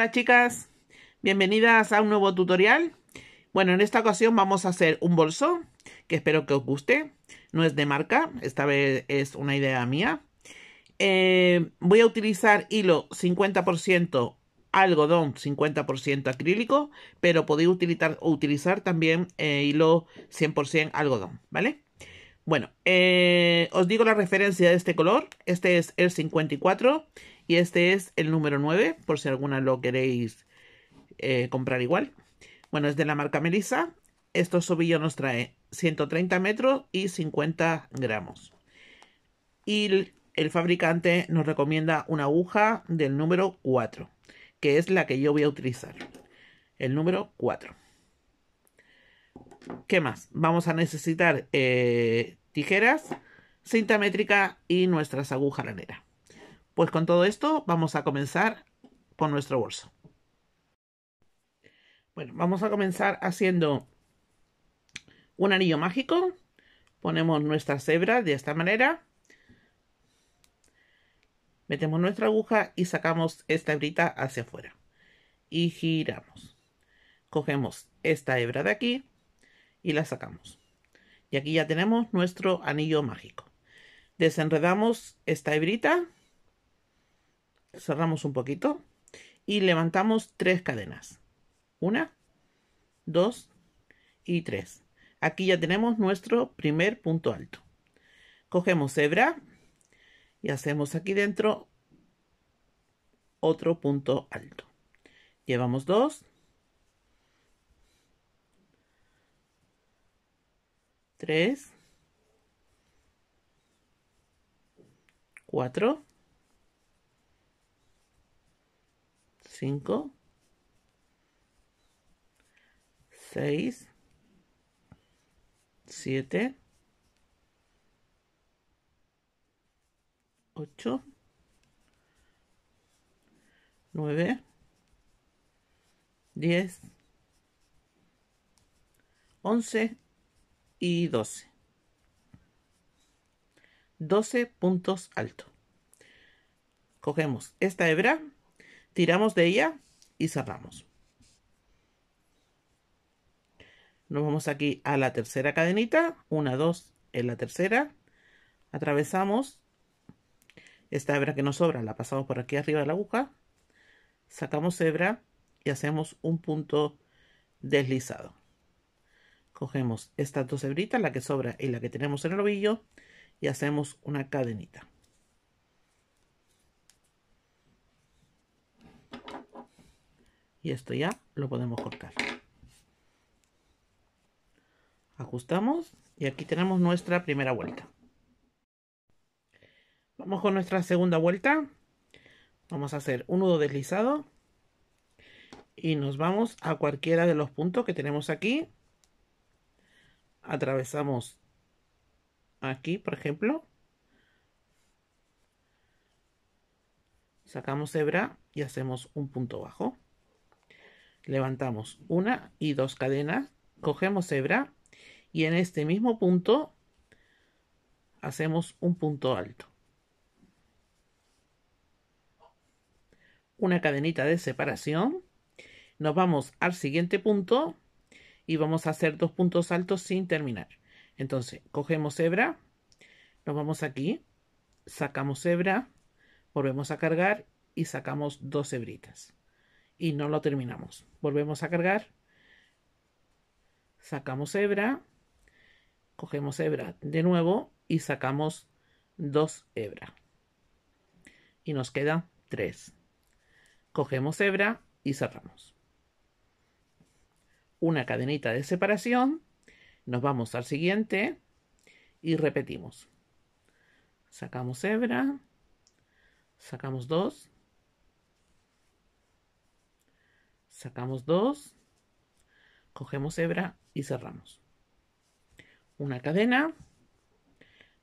Hola chicas, bienvenidas a un nuevo tutorial. Bueno, en esta ocasión vamos a hacer un bolso que espero que os guste. No es de marca, esta vez es una idea mía. Eh, voy a utilizar hilo 50% algodón, 50% acrílico, pero podéis utilizar, utilizar también eh, hilo 100% algodón, ¿vale? Bueno, eh, os digo la referencia de este color. Este es el 54 y este es el número 9, por si alguna lo queréis eh, comprar igual. Bueno, es de la marca Melissa. Estos sobillos nos trae 130 metros y 50 gramos. Y el fabricante nos recomienda una aguja del número 4, que es la que yo voy a utilizar. El número 4. ¿Qué más? Vamos a necesitar eh, tijeras, cinta métrica y nuestras agujas laneras. Pues con todo esto vamos a comenzar con nuestro bolso. Bueno, vamos a comenzar haciendo un anillo mágico. Ponemos nuestra cebra de esta manera. Metemos nuestra aguja y sacamos esta hebrita hacia afuera. Y giramos. Cogemos esta hebra de aquí y la sacamos. Y aquí ya tenemos nuestro anillo mágico. Desenredamos esta hebrita cerramos un poquito y levantamos tres cadenas. Una, dos y tres. Aquí ya tenemos nuestro primer punto alto. Cogemos hebra y hacemos aquí dentro otro punto alto. Llevamos dos. Tres. Cuatro. 5, 6, 7, 8, 9, 10, 11 y 12. 12 puntos alto. Cogemos esta hebra Tiramos de ella y cerramos. Nos vamos aquí a la tercera cadenita, una, dos en la tercera, atravesamos, esta hebra que nos sobra la pasamos por aquí arriba de la aguja, sacamos hebra y hacemos un punto deslizado. Cogemos estas dos hebritas, la que sobra y la que tenemos en el ovillo, y hacemos una cadenita. y esto ya lo podemos cortar. Ajustamos y aquí tenemos nuestra primera vuelta. Vamos con nuestra segunda vuelta. Vamos a hacer un nudo deslizado y nos vamos a cualquiera de los puntos que tenemos aquí. Atravesamos aquí, por ejemplo. Sacamos hebra y hacemos un punto bajo levantamos una y dos cadenas, cogemos hebra y en este mismo punto hacemos un punto alto. Una cadenita de separación, nos vamos al siguiente punto y vamos a hacer dos puntos altos sin terminar. Entonces, cogemos hebra, nos vamos aquí, sacamos hebra, volvemos a cargar y sacamos dos hebritas y no lo terminamos. Volvemos a cargar. Sacamos hebra. Cogemos hebra de nuevo y sacamos dos hebra. Y nos quedan tres. Cogemos hebra y cerramos. Una cadenita de separación. Nos vamos al siguiente y repetimos. Sacamos hebra. Sacamos dos Sacamos dos, cogemos hebra y cerramos. Una cadena,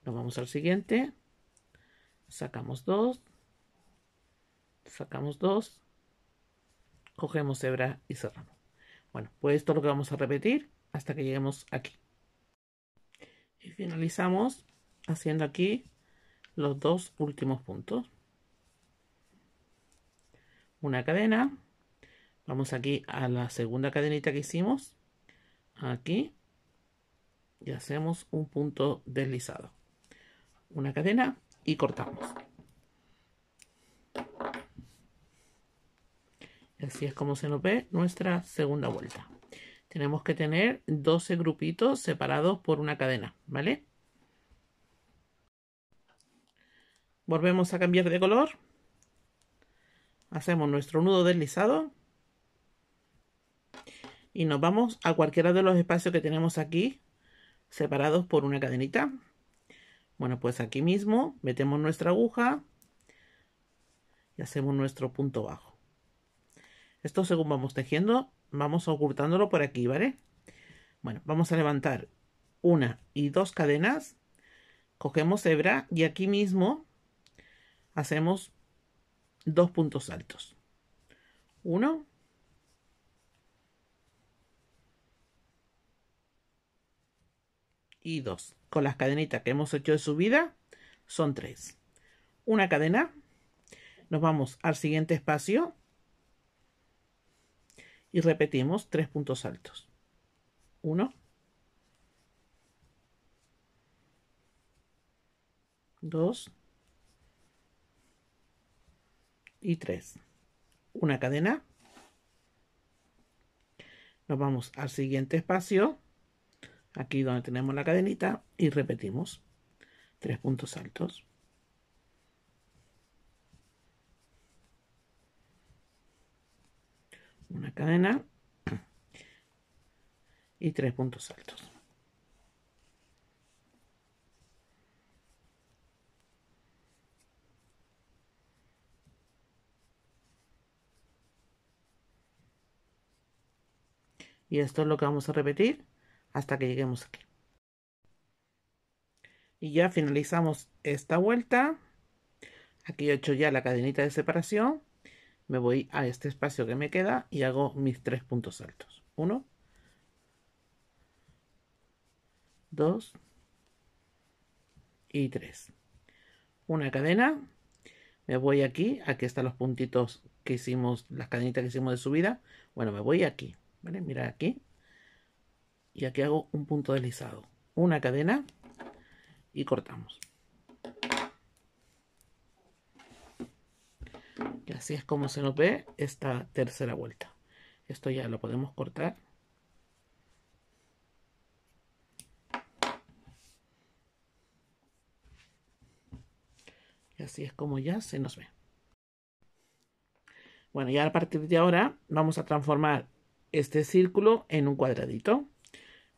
nos vamos al siguiente, sacamos dos, sacamos dos, cogemos hebra y cerramos. Bueno, pues esto lo que vamos a repetir hasta que lleguemos aquí. Y finalizamos haciendo aquí los dos últimos puntos. Una cadena, Vamos aquí a la segunda cadenita que hicimos. Aquí. Y hacemos un punto deslizado. Una cadena y cortamos. Así es como se nos ve nuestra segunda vuelta. Tenemos que tener 12 grupitos separados por una cadena, ¿vale? Volvemos a cambiar de color. Hacemos nuestro nudo deslizado y nos vamos a cualquiera de los espacios que tenemos aquí separados por una cadenita. Bueno, pues aquí mismo metemos nuestra aguja y hacemos nuestro punto bajo. Esto según vamos tejiendo, vamos ocultándolo por aquí, ¿vale? Bueno, vamos a levantar una y dos cadenas, cogemos hebra y aquí mismo hacemos dos puntos altos. Uno y dos Con las cadenitas que hemos hecho de subida, son tres Una cadena. Nos vamos al siguiente espacio. Y repetimos tres puntos altos. 1. 2 y 3. Una cadena. Nos vamos al siguiente espacio Aquí donde tenemos la cadenita y repetimos. Tres puntos altos. Una cadena y tres puntos altos. Y esto es lo que vamos a repetir hasta que lleguemos aquí. Y ya finalizamos esta vuelta. Aquí he hecho ya la cadenita de separación. Me voy a este espacio que me queda y hago mis tres puntos altos. Uno. Dos. Y tres. Una cadena. Me voy aquí. Aquí están los puntitos que hicimos, las cadenitas que hicimos de subida. Bueno, me voy aquí. ¿Vale? Mira aquí y aquí hago un punto deslizado una cadena y cortamos y así es como se nos ve esta tercera vuelta esto ya lo podemos cortar y así es como ya se nos ve bueno, ya a partir de ahora vamos a transformar este círculo en un cuadradito.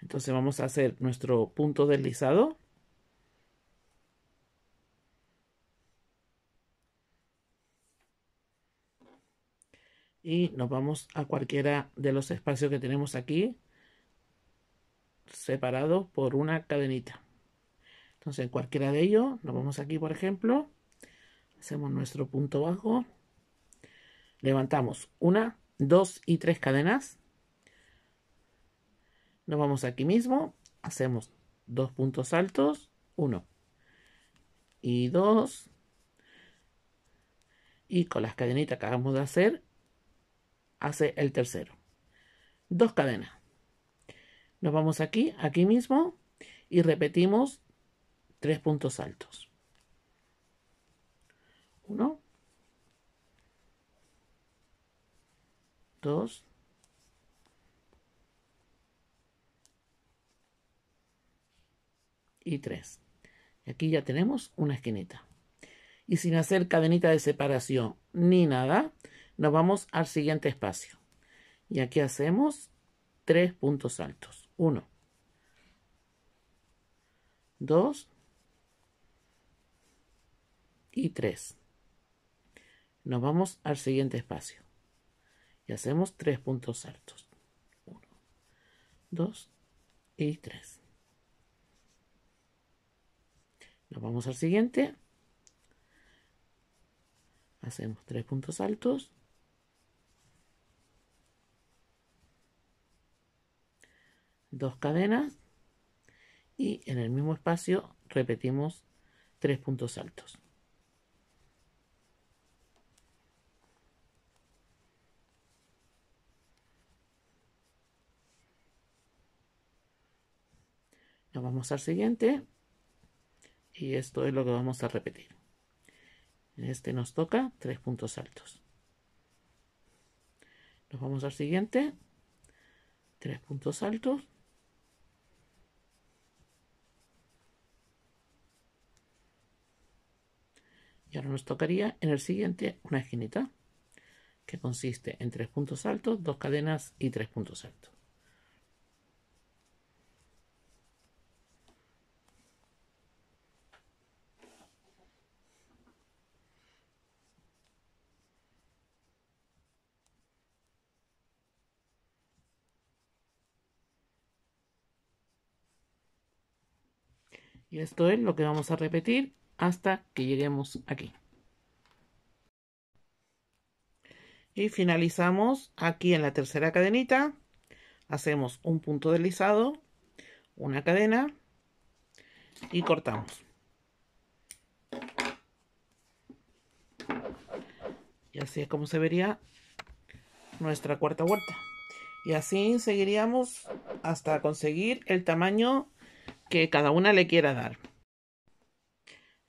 Entonces vamos a hacer nuestro punto deslizado. Y nos vamos a cualquiera de los espacios que tenemos aquí, separados por una cadenita. Entonces en cualquiera de ellos, nos vamos aquí por ejemplo, hacemos nuestro punto bajo, levantamos una, dos y tres cadenas nos vamos aquí mismo, hacemos dos puntos altos, uno y dos. Y con las cadenitas que acabamos de hacer, hace el tercero. Dos cadenas. Nos vamos aquí, aquí mismo, y repetimos tres puntos altos. Uno. Dos. y 3. Aquí ya tenemos una esquinita. Y sin hacer cadenita de separación ni nada, nos vamos al siguiente espacio. Y aquí hacemos tres puntos altos. Uno. Dos. y tres. Nos vamos al siguiente espacio. Y hacemos tres puntos altos. Uno. Dos. y tres. Nos vamos al siguiente. Hacemos tres puntos altos. Dos cadenas. Y en el mismo espacio repetimos tres puntos altos. Nos vamos al siguiente y esto es lo que vamos a repetir. En este nos toca tres puntos altos. Nos vamos al siguiente. Tres puntos altos. Y ahora nos tocaría en el siguiente una esquinita que consiste en tres puntos altos, dos cadenas y tres puntos altos. esto es lo que vamos a repetir hasta que lleguemos aquí. Y finalizamos aquí en la tercera cadenita. Hacemos un punto deslizado, una cadena y cortamos. Y así es como se vería nuestra cuarta vuelta. Y así seguiríamos hasta conseguir el tamaño que cada una le quiera dar.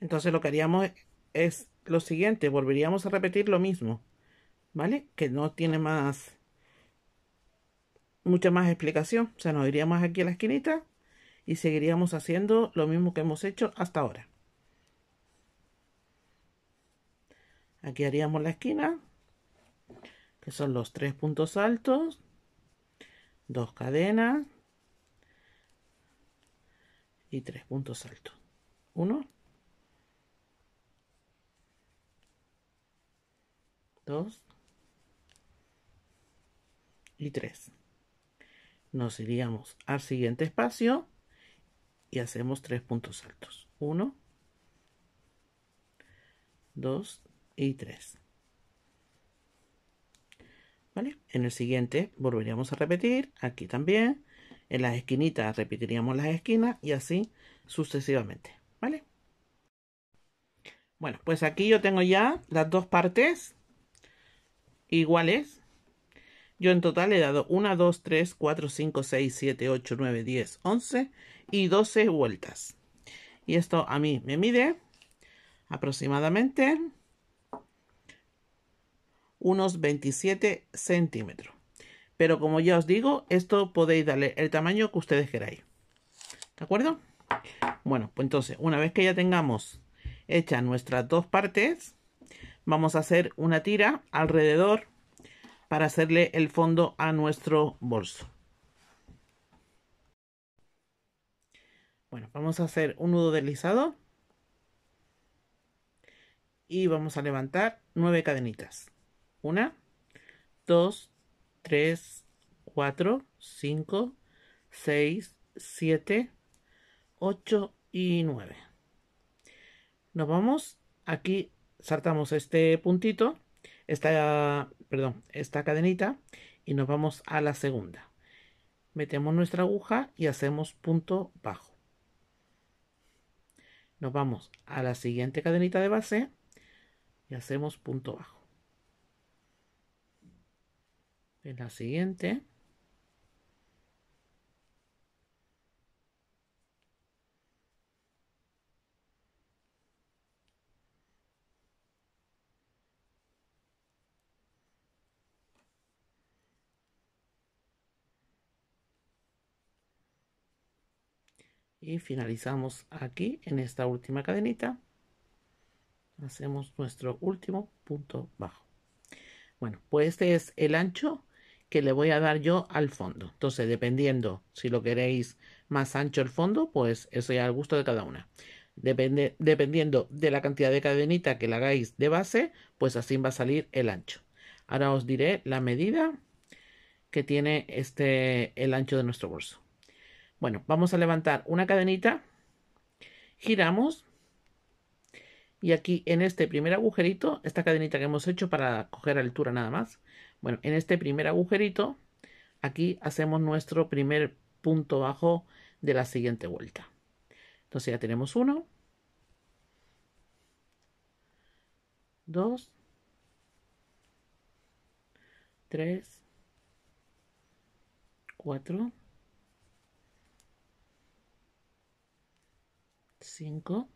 Entonces lo que haríamos es lo siguiente, volveríamos a repetir lo mismo, ¿vale? Que no tiene más, mucha más explicación. O sea, nos iríamos aquí a la esquinita y seguiríamos haciendo lo mismo que hemos hecho hasta ahora. Aquí haríamos la esquina, que son los tres puntos altos, dos cadenas, y tres puntos altos. Uno. Dos. Y tres. Nos iríamos al siguiente espacio y hacemos tres puntos altos. Uno. Dos y tres. ¿Vale? En el siguiente volveríamos a repetir. Aquí también en las esquinitas repetiríamos las esquinas y así sucesivamente, ¿vale? Bueno, pues aquí yo tengo ya las dos partes iguales. Yo en total he dado 1, 2, 3, 4, 5, 6, 7, 8, 9, 10, 11 y 12 vueltas. Y esto a mí me mide aproximadamente unos 27 centímetros. Pero como ya os digo, esto podéis darle el tamaño que ustedes queráis. ¿De acuerdo? Bueno, pues entonces, una vez que ya tengamos hechas nuestras dos partes, vamos a hacer una tira alrededor para hacerle el fondo a nuestro bolso. Bueno, vamos a hacer un nudo deslizado y vamos a levantar nueve cadenitas. Una, dos, 3, 4, 5, 6, 7, 8 y 9. Nos vamos, aquí saltamos este puntito, esta, perdón, esta cadenita y nos vamos a la segunda. Metemos nuestra aguja y hacemos punto bajo. Nos vamos a la siguiente cadenita de base y hacemos punto bajo. en la siguiente. y finalizamos aquí en esta última cadenita hacemos nuestro último punto bajo bueno pues este es el ancho que le voy a dar yo al fondo. Entonces, dependiendo si lo queréis más ancho el fondo, pues eso ya al gusto de cada una. Depende, dependiendo de la cantidad de cadenita que le hagáis de base, pues así va a salir el ancho. Ahora os diré la medida que tiene este el ancho de nuestro bolso. Bueno, vamos a levantar una cadenita, giramos y aquí en este primer agujerito, esta cadenita que hemos hecho para coger altura nada más, bueno, en este primer agujerito, aquí hacemos nuestro primer punto bajo de la siguiente vuelta. Entonces ya tenemos uno, dos, tres, cuatro, cinco,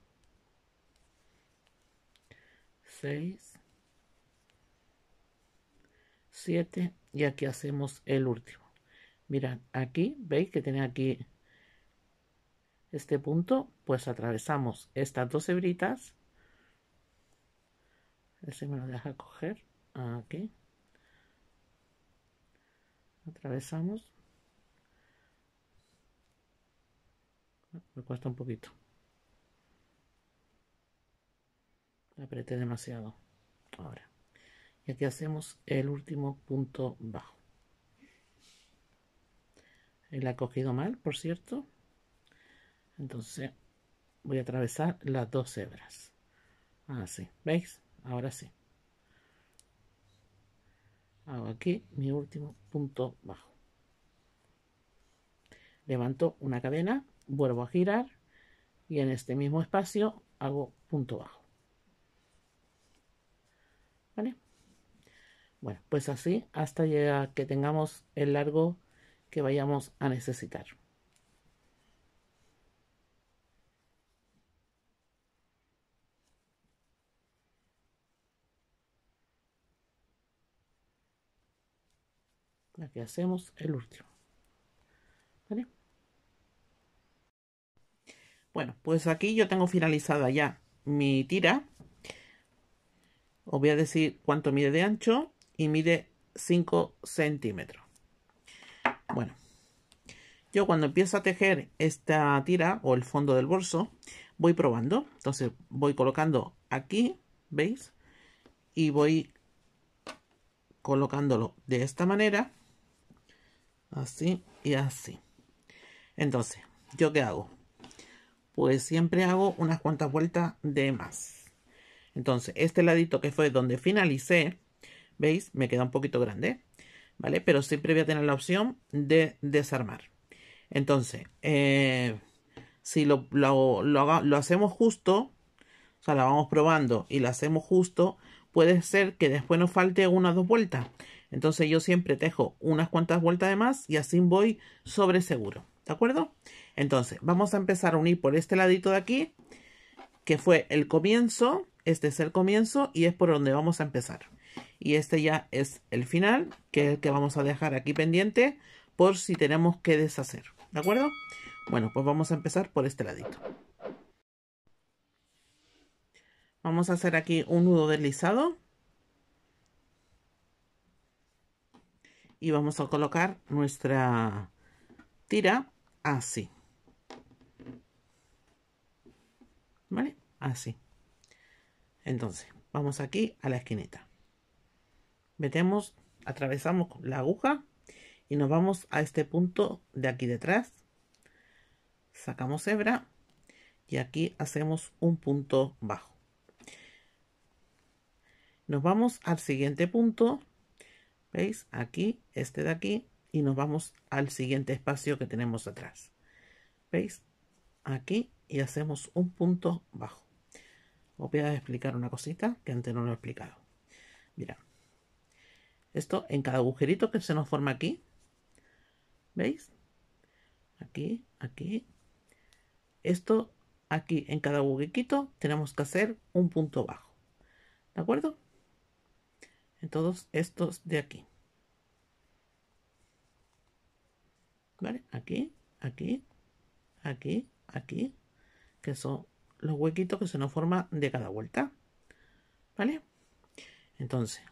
seis, 7 y aquí hacemos el último. Mirad, aquí, veis que tiene aquí este punto, pues atravesamos estas dos hebritas. Ese me lo deja coger, aquí. Atravesamos. Me cuesta un poquito. Apreté demasiado. Ahora y aquí hacemos el último punto bajo él ha cogido mal por cierto entonces voy a atravesar las dos hebras así ah, veis ahora sí hago aquí mi último punto bajo levanto una cadena vuelvo a girar y en este mismo espacio hago punto bajo vale bueno, pues así hasta que tengamos el largo que vayamos a necesitar. Aquí hacemos el último. Bueno, pues aquí yo tengo finalizada ya mi tira. Os voy a decir cuánto mide de ancho y mide 5 centímetros. Bueno, yo cuando empiezo a tejer esta tira o el fondo del bolso, voy probando. Entonces voy colocando aquí, ¿veis? Y voy colocándolo de esta manera, así y así. Entonces, ¿yo qué hago? Pues siempre hago unas cuantas vueltas de más. Entonces, este ladito que fue donde finalicé, ¿Veis? Me queda un poquito grande, ¿vale? Pero siempre voy a tener la opción de desarmar. Entonces, eh, si lo, lo, lo, hacemos justo, o sea, la vamos probando y la hacemos justo, puede ser que después nos falte una o dos vueltas. Entonces yo siempre tejo unas cuantas vueltas de más y así voy sobre seguro. ¿De acuerdo? Entonces vamos a empezar a unir por este ladito de aquí, que fue el comienzo. Este es el comienzo y es por donde vamos a empezar. Y este ya es el final, que es el que vamos a dejar aquí pendiente por si tenemos que deshacer. ¿De acuerdo? Bueno, pues vamos a empezar por este ladito. Vamos a hacer aquí un nudo deslizado. Y vamos a colocar nuestra tira así. ¿Vale? Así. Entonces, vamos aquí a la esquinita metemos, atravesamos la aguja y nos vamos a este punto de aquí detrás. Sacamos hebra y aquí hacemos un punto bajo. Nos vamos al siguiente punto, ¿veis? Aquí, este de aquí, y nos vamos al siguiente espacio que tenemos atrás. ¿Veis? Aquí y hacemos un punto bajo. Os voy a explicar una cosita que antes no lo he explicado. Mira, esto en cada agujerito que se nos forma aquí. ¿Veis? Aquí, aquí. Esto aquí en cada huequito tenemos que hacer un punto bajo. ¿De acuerdo? En todos estos de aquí. ¿Vale? Aquí, aquí, aquí, aquí. Que son los huequitos que se nos forma de cada vuelta. ¿Vale? Entonces,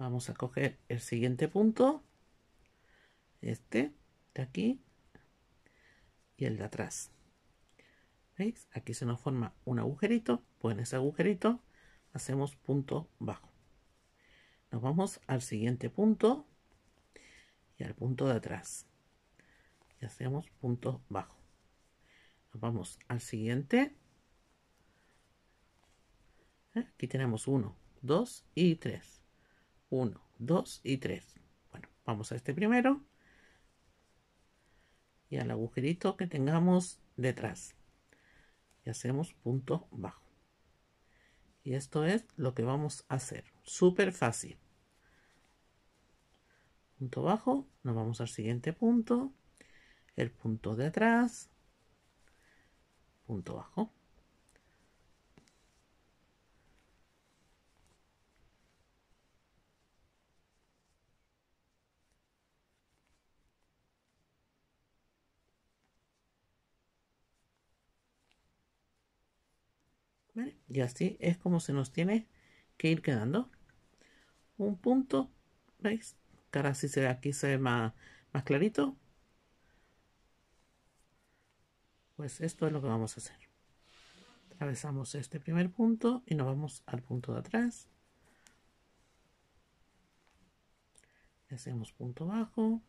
Vamos a coger el siguiente punto, este de aquí y el de atrás. ¿Veis? Aquí se nos forma un agujerito, pues en ese agujerito hacemos punto bajo. Nos vamos al siguiente punto y al punto de atrás. Y hacemos punto bajo. Nos vamos al siguiente. ¿Eh? Aquí tenemos uno, dos y tres. 1, 2 y 3. Bueno, vamos a este primero y al agujerito que tengamos detrás. Y hacemos punto bajo. Y esto es lo que vamos a hacer. Súper fácil. Punto bajo, nos vamos al siguiente punto, el punto de atrás, punto bajo. Y así es como se nos tiene que ir quedando. Un punto, ¿veis? Cara si se ve, aquí se ve más, más clarito. Pues esto es lo que vamos a hacer. Atravesamos este primer punto y nos vamos al punto de atrás. Hacemos punto bajo.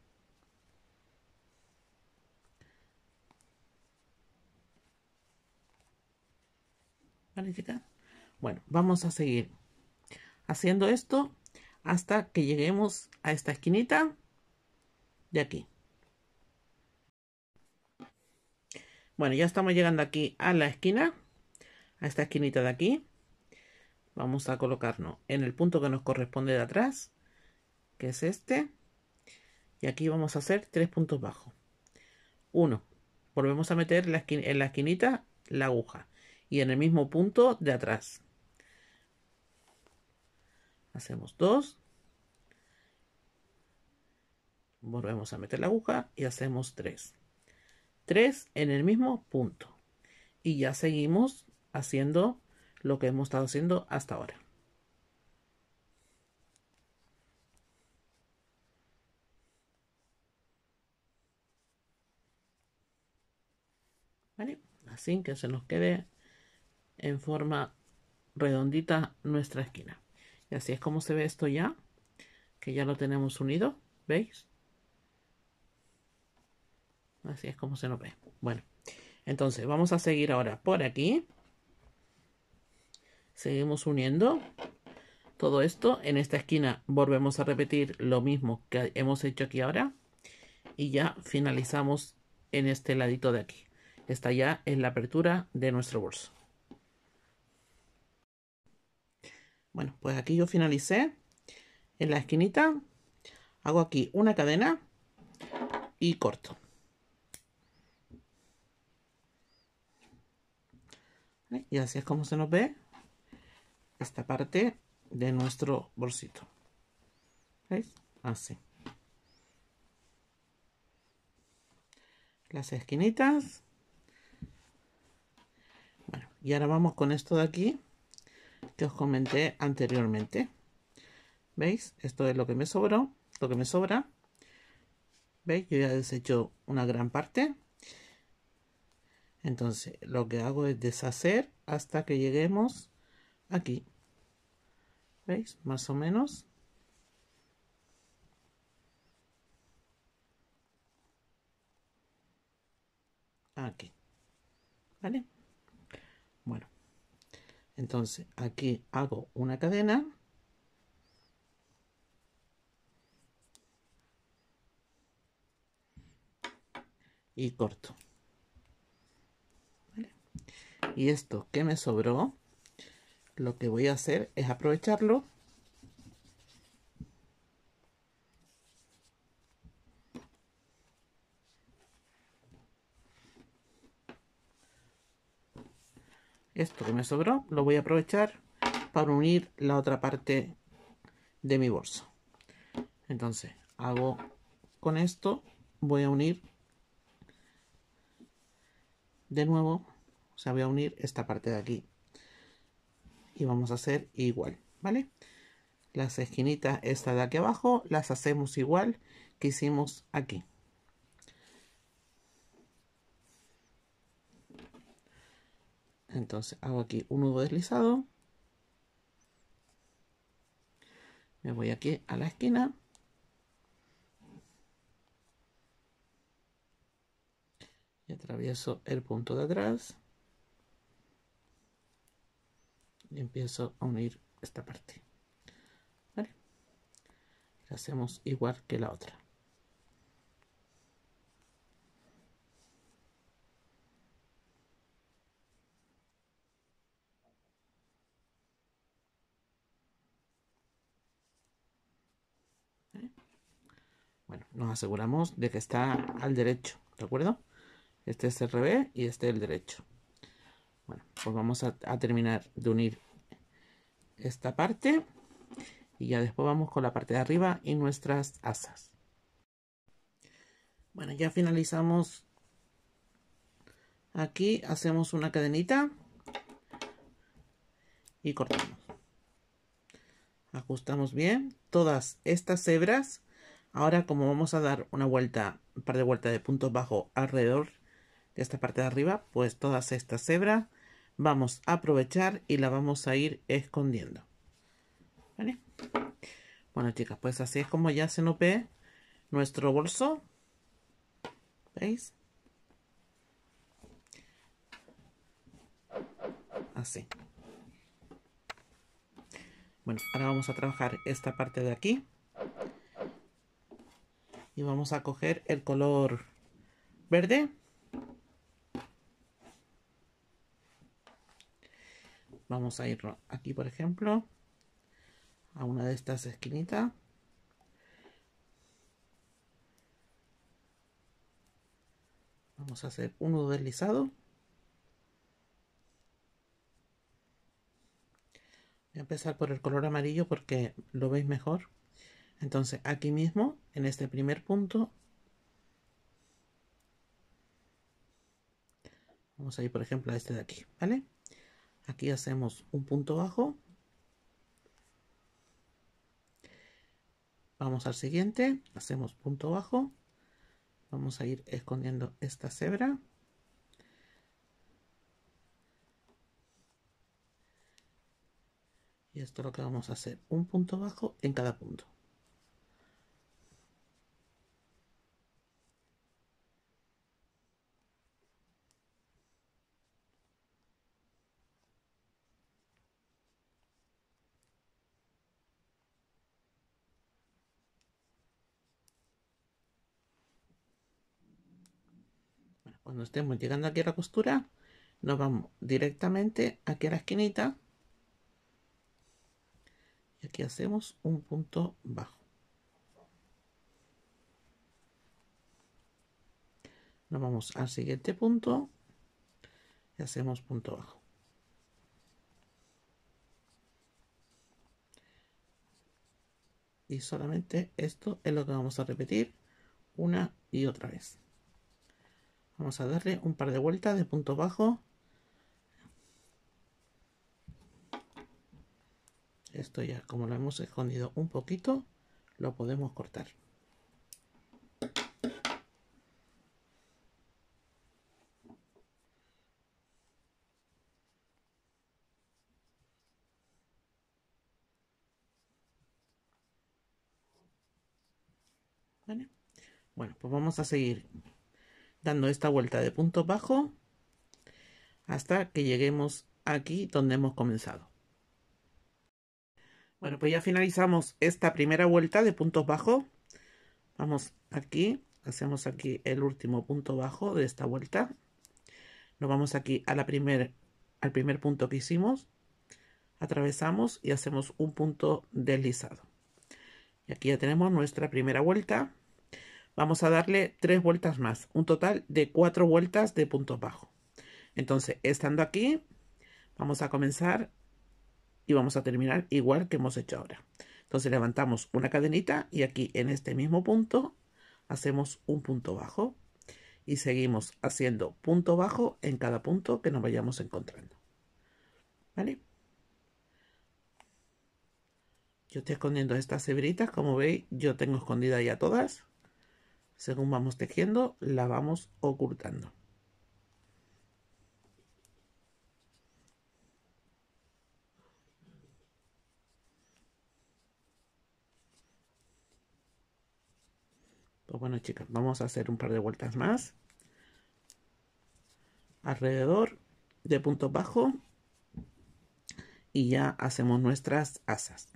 Bueno, vamos a seguir haciendo esto hasta que lleguemos a esta esquinita de aquí. Bueno, ya estamos llegando aquí a la esquina, a esta esquinita de aquí. Vamos a colocarnos en el punto que nos corresponde de atrás, que es este. Y aquí vamos a hacer tres puntos bajos. Uno, volvemos a meter en la esquinita la aguja y en el mismo punto de atrás. Hacemos dos. Volvemos a meter la aguja y hacemos tres. Tres en el mismo punto. Y ya seguimos haciendo lo que hemos estado haciendo hasta ahora. Así que se nos quede en forma redondita nuestra esquina. Y así es como se ve esto ya, que ya lo tenemos unido, ¿veis? Así es como se nos ve. Bueno, entonces vamos a seguir ahora por aquí. Seguimos uniendo todo esto. En esta esquina volvemos a repetir lo mismo que hemos hecho aquí ahora. Y ya finalizamos en este ladito de aquí. está ya en la apertura de nuestro bolso. Bueno, pues aquí yo finalicé en la esquinita. Hago aquí una cadena y corto. Y así es como se nos ve esta parte de nuestro bolsito. ¿Veis? Así. Las esquinitas. Bueno, y ahora vamos con esto de aquí que os comenté anteriormente. ¿Veis? Esto es lo que me sobró, lo que me sobra. ¿Veis? Yo ya desecho una gran parte. Entonces, lo que hago es deshacer hasta que lleguemos aquí. ¿Veis? Más o menos. Aquí. ¿Vale? Entonces aquí hago una cadena. Y corto. Y esto que me sobró, lo que voy a hacer es aprovecharlo esto que me sobró lo voy a aprovechar para unir la otra parte de mi bolso entonces hago con esto voy a unir de nuevo o sea voy a unir esta parte de aquí y vamos a hacer igual vale las esquinitas esta de aquí abajo las hacemos igual que hicimos aquí Entonces hago aquí un nudo deslizado. Me voy aquí a la esquina. Y atravieso el punto de atrás. Y empiezo a unir esta parte. ¿Vale? hacemos igual que la otra. aseguramos de que está al derecho, ¿de acuerdo? Este es el revés y este el derecho. Bueno, pues vamos a, a terminar de unir esta parte y ya después vamos con la parte de arriba y nuestras asas. Bueno, ya finalizamos. Aquí hacemos una cadenita y cortamos. Ajustamos bien todas estas hebras Ahora como vamos a dar una vuelta, un par de vueltas de puntos bajo alrededor de esta parte de arriba, pues todas estas cebra vamos a aprovechar y la vamos a ir escondiendo. ¿Vale? Bueno chicas, pues así es como ya se nos ve nuestro bolso. ¿Veis? Así. Bueno, ahora vamos a trabajar esta parte de aquí y vamos a coger el color verde vamos a ir aquí por ejemplo a una de estas esquinitas vamos a hacer un nudo deslizado voy a empezar por el color amarillo porque lo veis mejor entonces, aquí mismo, en este primer punto, vamos a ir, por ejemplo, a este de aquí, ¿vale? Aquí hacemos un punto bajo. Vamos al siguiente, hacemos punto bajo. Vamos a ir escondiendo esta cebra. Y esto es lo que vamos a hacer, un punto bajo en cada punto. Cuando estemos llegando aquí a la costura, nos vamos directamente aquí a la esquinita. Y aquí hacemos un punto bajo. Nos vamos al siguiente punto y hacemos punto bajo. Y solamente esto es lo que vamos a repetir una y otra vez. Vamos a darle un par de vueltas de punto bajo. Esto ya, como lo hemos escondido un poquito, lo podemos cortar. Bueno, pues vamos a seguir dando esta vuelta de punto bajo hasta que lleguemos aquí donde hemos comenzado. Bueno, pues ya finalizamos esta primera vuelta de puntos bajo Vamos aquí, hacemos aquí el último punto bajo de esta vuelta. Nos vamos aquí a la primer, al primer punto que hicimos. Atravesamos y hacemos un punto deslizado. Y aquí ya tenemos nuestra primera vuelta vamos a darle tres vueltas más, un total de cuatro vueltas de punto bajo. Entonces, estando aquí, vamos a comenzar y vamos a terminar igual que hemos hecho ahora. Entonces levantamos una cadenita y aquí en este mismo punto hacemos un punto bajo y seguimos haciendo punto bajo en cada punto que nos vayamos encontrando. ¿Vale? Yo estoy escondiendo estas hebritas, como veis, yo tengo escondida ya todas según vamos tejiendo, la vamos ocultando. Pues bueno, chicas, vamos a hacer un par de vueltas más. Alrededor de punto bajo y ya hacemos nuestras asas.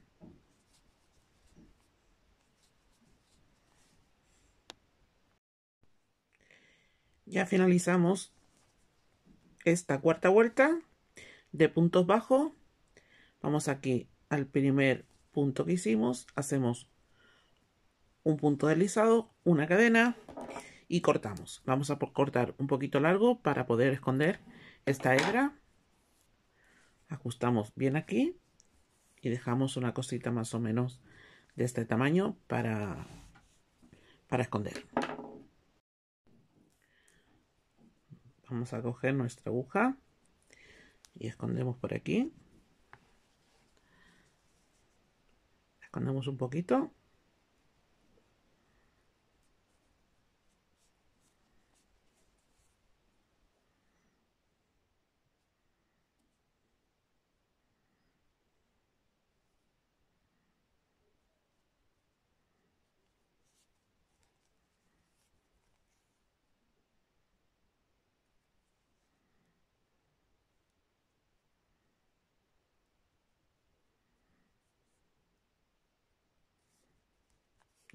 ya finalizamos esta cuarta vuelta de puntos bajos. Vamos aquí al primer punto que hicimos, hacemos un punto deslizado, una cadena y cortamos. Vamos a cortar un poquito largo para poder esconder esta hebra. Ajustamos bien aquí y dejamos una cosita más o menos de este tamaño para, para esconder. vamos a coger nuestra aguja y escondemos por aquí escondemos un poquito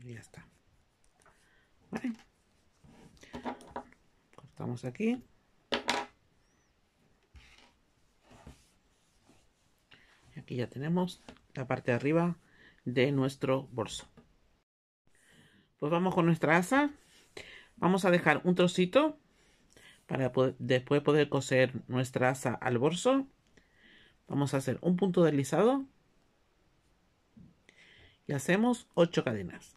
y ya está cortamos aquí y aquí ya tenemos la parte de arriba de nuestro bolso pues vamos con nuestra asa vamos a dejar un trocito para después poder coser nuestra asa al bolso vamos a hacer un punto deslizado y hacemos 8 cadenas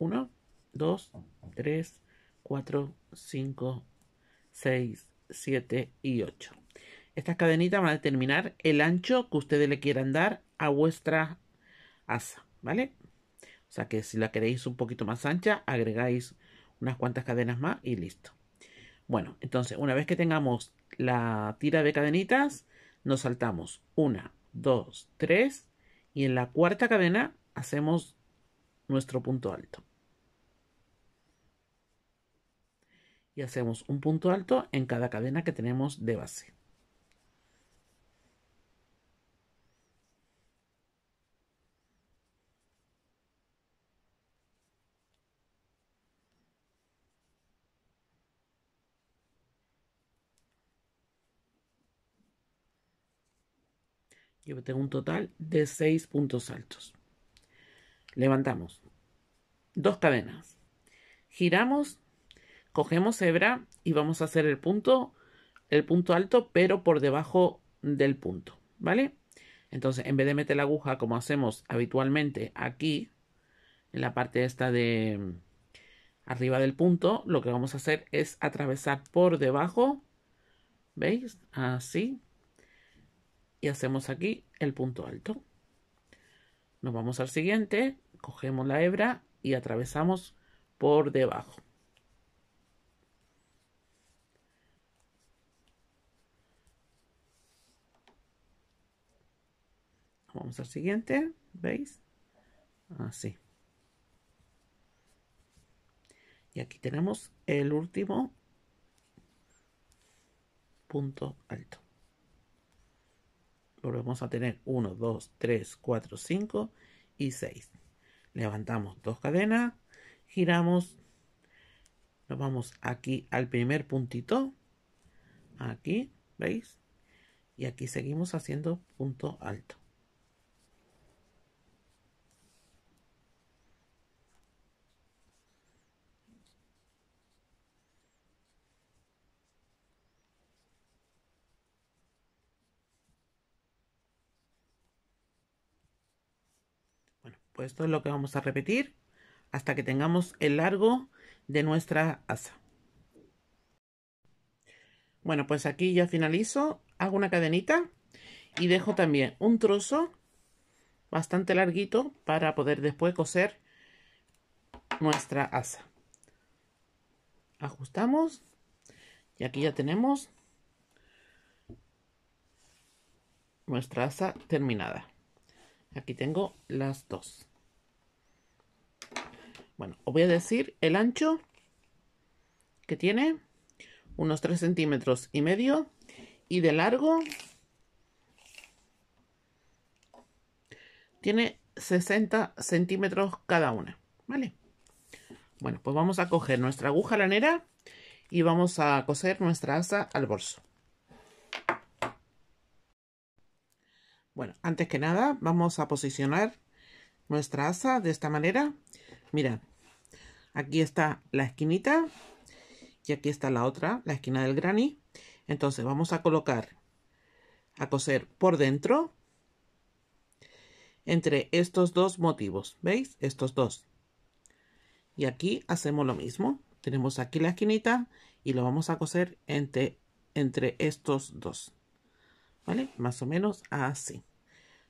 1, 2, 3, 4, 5, 6, 7 y 8. Estas cadenitas van a determinar el ancho que ustedes le quieran dar a vuestra asa, ¿vale? O sea que si la queréis un poquito más ancha, agregáis unas cuantas cadenas más y listo. Bueno, entonces una vez que tengamos la tira de cadenitas, nos saltamos 1, 2, 3 y en la cuarta cadena hacemos nuestro punto alto. hacemos un punto alto en cada cadena que tenemos de base. Yo tengo un total de seis puntos altos. Levantamos dos cadenas. Giramos cogemos hebra y vamos a hacer el punto, el punto alto, pero por debajo del punto, ¿vale? Entonces, en vez de meter la aguja como hacemos habitualmente aquí, en la parte esta de mm, arriba del punto, lo que vamos a hacer es atravesar por debajo, ¿veis? Así. Y hacemos aquí el punto alto. Nos vamos al siguiente, cogemos la hebra y atravesamos por debajo. Vamos al siguiente, ¿veis? Así. Y aquí tenemos el último punto alto. Volvemos a tener 1, 2, 3, 4, 5 y 6. Levantamos dos cadenas, giramos, nos vamos aquí al primer puntito, aquí, ¿veis? Y aquí seguimos haciendo punto alto. esto es lo que vamos a repetir hasta que tengamos el largo de nuestra asa. Bueno, pues aquí ya finalizo. Hago una cadenita y dejo también un trozo bastante larguito para poder después coser nuestra asa. Ajustamos y aquí ya tenemos nuestra asa terminada. Aquí tengo las dos. Bueno, os voy a decir el ancho que tiene, unos 3 centímetros y medio, y de largo tiene 60 centímetros cada una, ¿vale? Bueno, pues vamos a coger nuestra aguja lanera y vamos a coser nuestra asa al bolso. Bueno, antes que nada vamos a posicionar nuestra asa de esta manera. Mira, Aquí está la esquinita y aquí está la otra, la esquina del granny. Entonces vamos a colocar, a coser por dentro entre estos dos motivos, ¿veis? Estos dos. Y aquí hacemos lo mismo. Tenemos aquí la esquinita y lo vamos a coser entre, entre estos dos. ¿Vale? Más o menos así.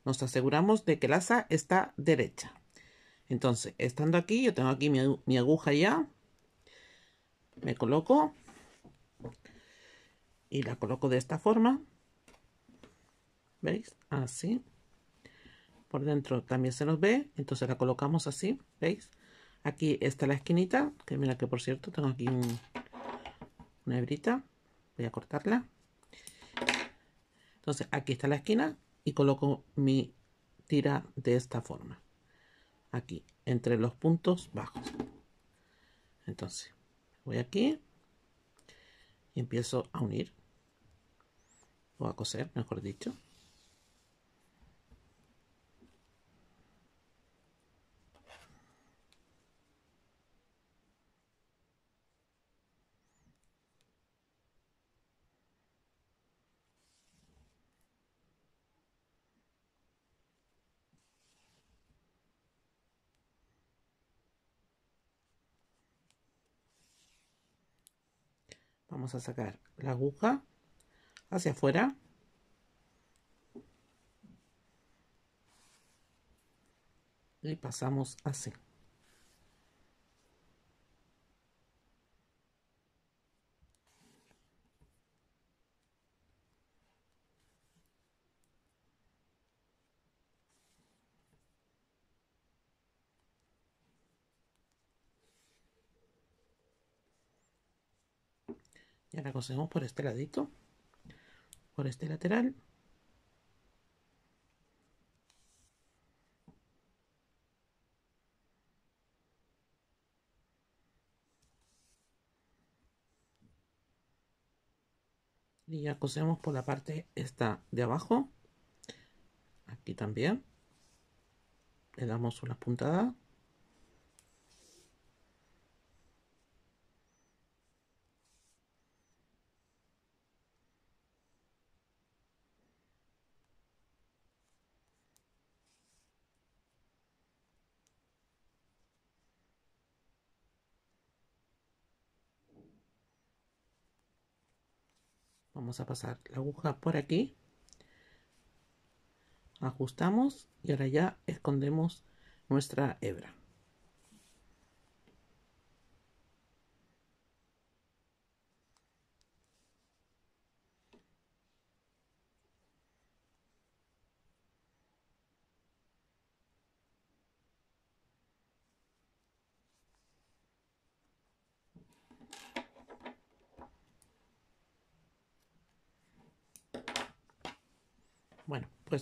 Nos aseguramos de que la asa está derecha. Entonces, estando aquí, yo tengo aquí mi, aguja ya. Me coloco. Y la coloco de esta forma. ¿Veis? Así. Por dentro también se nos ve. Entonces la colocamos así. ¿Veis? Aquí está la esquinita. Que mira que por cierto tengo aquí una hebrita. Voy a cortarla. Entonces aquí está la esquina y coloco mi tira de esta forma aquí, entre los puntos bajos. Entonces, voy aquí y empiezo a unir, o a coser, mejor dicho. vamos a sacar la aguja hacia afuera y pasamos así la cosemos por este ladito, por este lateral. y ya cosemos por la parte esta de abajo aquí también le damos una puntada vamos a pasar la aguja por aquí ajustamos y ahora ya escondemos nuestra hebra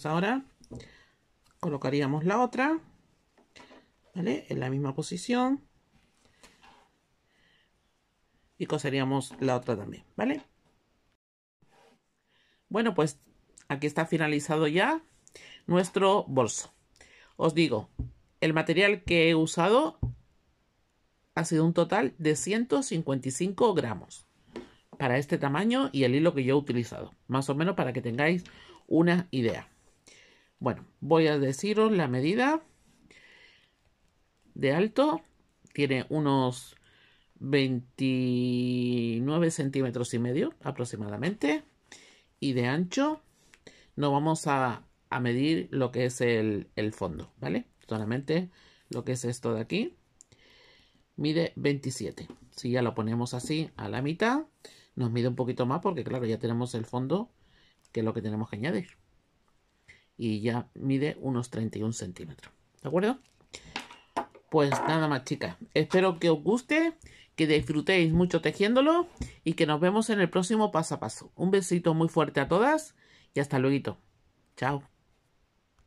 ahora colocaríamos la otra, En la misma posición. Y coseríamos la otra también, ¿vale? Bueno, pues aquí está finalizado ya nuestro bolso. Os digo, el material que he usado ha sido un total de 155 gramos para este tamaño y el hilo que yo he utilizado, más o menos para que tengáis una idea. Bueno, voy a deciros la medida de alto. Tiene unos 29 centímetros y medio aproximadamente. Y de ancho no vamos a, medir lo que es el, el, fondo, ¿vale? Solamente lo que es esto de aquí. Mide 27. Si ya lo ponemos así a la mitad, nos mide un poquito más porque claro, ya tenemos el fondo que es lo que tenemos que añadir y ya mide unos 31 centímetros. ¿De acuerdo? Pues nada más, chicas. Espero que os guste, que disfrutéis mucho tejiéndolo y que nos vemos en el próximo paso a paso. Un besito muy fuerte a todas y hasta luego. Chao.